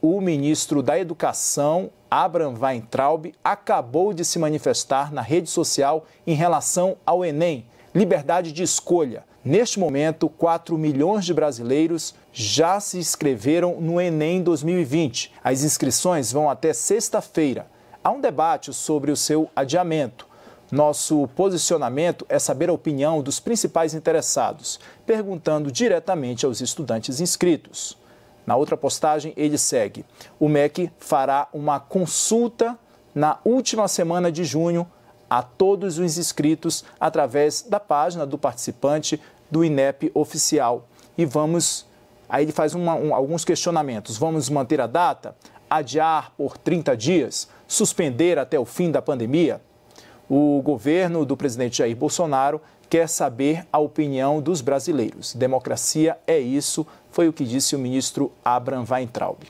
o ministro da Educação, Abraham Weintraub, acabou de se manifestar na rede social em relação ao Enem, liberdade de escolha. Neste momento, 4 milhões de brasileiros já se inscreveram no Enem 2020. As inscrições vão até sexta-feira. Há um debate sobre o seu adiamento. Nosso posicionamento é saber a opinião dos principais interessados, perguntando diretamente aos estudantes inscritos. Na outra postagem, ele segue: o MEC fará uma consulta na última semana de junho a todos os inscritos através da página do participante do INEP oficial. E vamos. Aí ele faz uma, um, alguns questionamentos. Vamos manter a data? Adiar por 30 dias? Suspender até o fim da pandemia? o governo do presidente Jair Bolsonaro quer saber a opinião dos brasileiros. Democracia é isso, foi o que disse o ministro Abraham Weintraub.